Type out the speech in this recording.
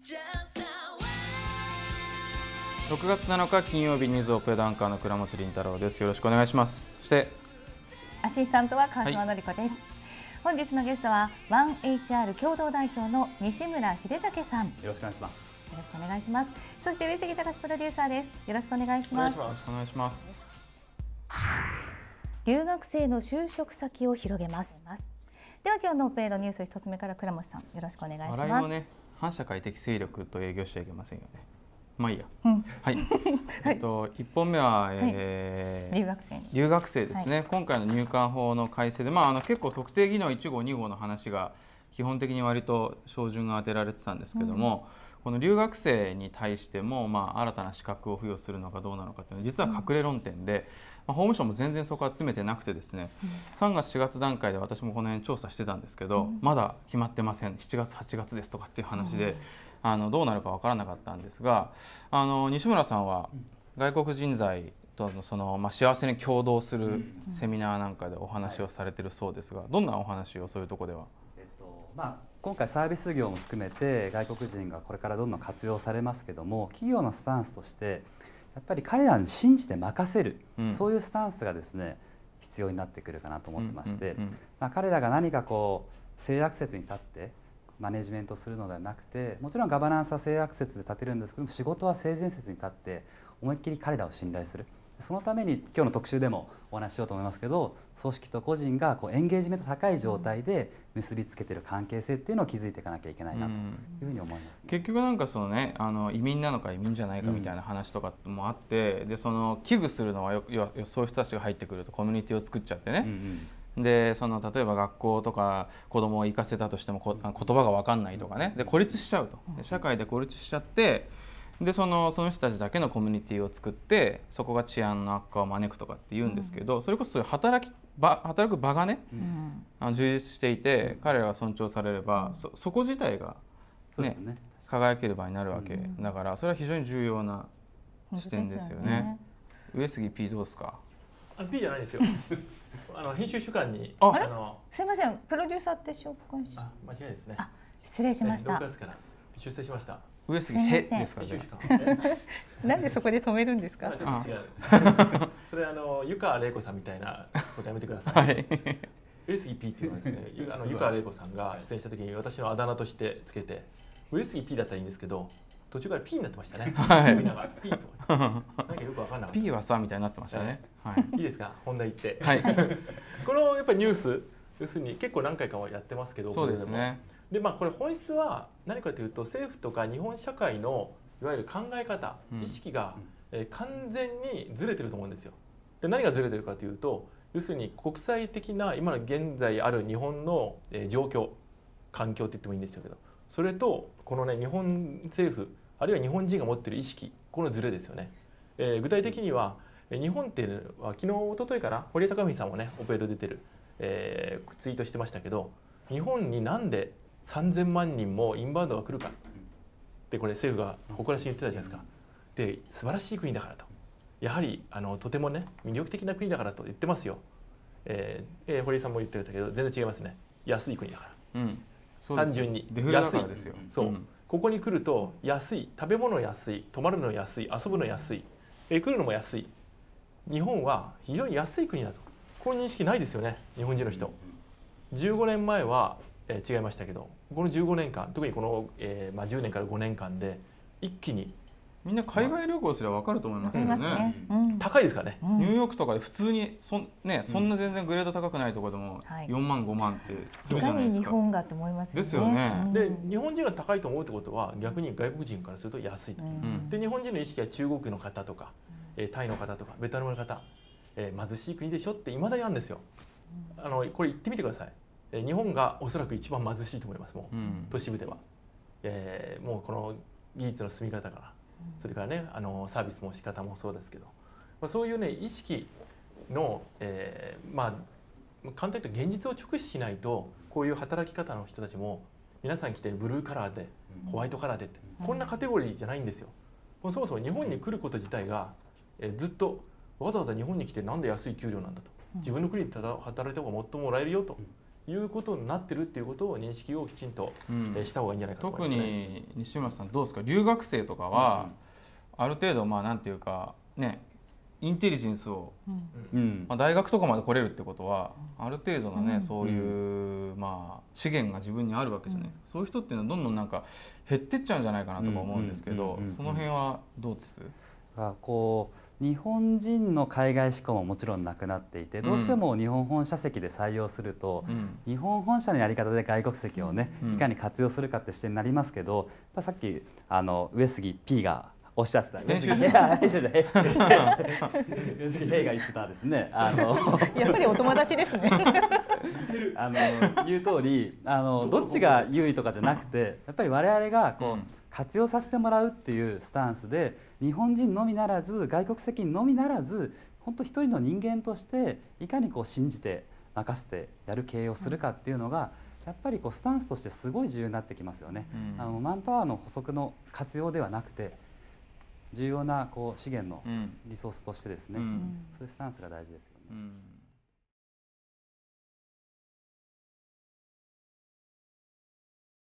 6月7日金曜日ニューズオペダンカーの倉持凛太郎ですよろしくお願いしますそしてアシスタントは川島典子です、はい、本日のゲストはワ 1HR 共同代表の西村秀武さんよろしくお願いしますよろしくお願いしますそして上杉隆プロデューサーですよろしくお願いしますお願いします留学生の就職先を広げますでは今日のオペのニュース一つ目から倉持さんよろしくお願いします、ね、反社会的勢力と営業しちゃいけませんよね。まあいいや。うん、はい。えっと一本目は、えー、はい、留学生留学生ですね、はい、今回の入管法の改正で、まああの結構特定技能一号二号の話が基本的に割と照準が当てられてたんですけども。うんこの留学生に対しても、まあ、新たな資格を付与するのかどうなのかというのは実は隠れ論点で、まあ、法務省も全然そこは詰めてなくてですね、うん、3月4月段階で私もこの辺調査してたんですけど、うん、まだ決まってません7月8月ですとかっていう話で、うん、あのどうなるか分からなかったんですがあの西村さんは外国人材とのその、まあ、幸せに共同するセミナーなんかでお話をされてるそうですが、どんなお話をそういうところでは、えっとまあ今回サービス業も含めて外国人がこれからどんどん活用されますけども企業のスタンスとしてやっぱり彼らに信じて任せる、うん、そういうスタンスがですね必要になってくるかなと思ってまして、まあ、彼らが何かこう性悪説に立ってマネジメントするのではなくてもちろんガバナンスは性悪説で立てるんですけども仕事は性善説に立って思いっきり彼らを信頼する、そのために今日の特集でもお話ししようと思いますけど組織と個人がこうエンゲージメント高い状態で結びつけてる関係性っていうのを築いていかなきゃいけないなというふうに思います、ねうん、結局なんかそのねあの移民なのか移民じゃないかみたいな話とかもあって、うん、でその危惧するのはよよそういう人たちが入ってくるとコミュニティを作っちゃってね。うんうんでその例えば学校とか子供を行かせたとしてもこ言葉が分かんないとかねで孤立しちゃうと社会で孤立しちゃってでそのその人たちだけのコミュニティを作ってそこが治安の悪化を招くとかって言うんですけど、それこそ働き場働く場がね、あの充実していて彼らが尊重されれば、そそこ自体が、ねね、輝ける場になるわけだから、それは非常に重要な視点ですよね。上杉 P どうですかあ P じゃないですよ あの編集主管にあのすいませんプロデューサーって紹介しあ間違いですね失礼しました6月から出世しました上杉へですかね。なんでそこで止めるんですか。それあの湯川玲子さんみたいなことやめてください。はい、上杉 P っていうのはですね、あの湯川玲子さんが出演した時に私のあだ名としてつけて、上杉 P だったらいいんですけど、途中から P になってましたね。はい。なんか P よくわかんなかった。P はさみたいになってましたね。はい。いいですか、本題行って。はい。このやっぱりニュース、要するに結構何回かはやってますけど、そうですね。でまあこれ本質は何かというと政府とか日本社会のいわゆる考え方、意識が、え完全にずれてると思うんですよ。で何がずれてるかというと要するに国際的な今の現在ある日本の、え状況環境って言ってもいいんでしょうけどそれとこのね日本政府あるいは日本人が持ってる意識このずれですよね、えー、具体的には日本っていうのは昨日一昨日かな堀江貴文さんもねオペレート出てる、えー、ツイートしてましたけど日本になんで3,000万人もインバウンドが来るかでこれ政府が誇らしに言ってたじゃないですか。で素晴らしい国だからとやはりあのとてもね魅力的な国だからと言ってますよ。えーえー、堀井さんも言ってたけど全然違いますね安い国だから、うん、単純に安いですよそう、うん、ここに来ると安い食べ物安い泊まるの安い遊ぶの安い、えー、来るのも安い日本は非常に安い国だとこの認識ないですよね日本人の人、うん、15年前はえー、違いましたけどこの15年間特にこの、えーまあ、10年から5年間で一気にみんな海外旅行すれば分かると思いますけどね、高いですかね、ニューヨークとかで普通にそ,、ね、そんな全然グレード高くないところでも4万5万ってするいです日本がって思いますですよね、で日本人が高いと思うってことは逆に外国人からすると安い、で日本人の意識は中国の方とか、えー、タイの方とかベトナムの方、えー、貧しい国でしょっていまだにあるんですよあのこれ言ってみてくださいえ日本がおそらく一番貧しいと思いますもう、うん、都市部では、えー、もうこの技術の進み方からそれからねあのサービスも仕方もそうですけど、まあ、そういうね意識の、えー、まあ簡単に言うと現実を直視しないとこういう働き方の人たちも皆さん来てるブルーカラーでホワイトカラーでって、こんなカテゴリーじゃないんですよ。もうそもそも日本に来ること自体が、えー、ずっとわざわざ日本に来てなんで安い給料なんだと自分の国で働いた方がもっともらえるよと。うんいうことになってるっていうことを認識をきちんと、した方がいいんじゃないかと思います、ね、特に西村さんどうですか留学生とかは、ある程度まあなんていうかねインテリジェンスを、うん、まあ、大学とかまで来れるってことはある程度のね、うん、そういう、まあ、資源が自分にあるわけじゃないですか、うん、そういう人っていうのはどんどんなんか減ってっちゃうんじゃないかなとか思うんですけどその辺はどうですこう日本人の海外志向ももちろんなくなっていてどうしても日本本社籍で採用すると、日本本社のやり方で外国籍をね、いかに活用するかって視点になりますけどやっさっきあの上杉 P がおっしゃってた。編集者。編集者。編 が言ってたですね。あの。やっぱりお友達ですね。あの言う通りあのどっちが優位とかじゃなくてやっぱり我々がこう、うん、活用させてもらうっていうスタンスで日本人のみならず外国籍のみならず本当一人の人間としていかにこう信じて任せてやる経営をするかっていうのが、やっぱりこうスタンスとしてすごい重要になってきますよね。うん、あのマンパワーの補足の活用ではなくて重要なこう資源のリソースとしてですね、うん、そういうスタンスが大事ですよね。うん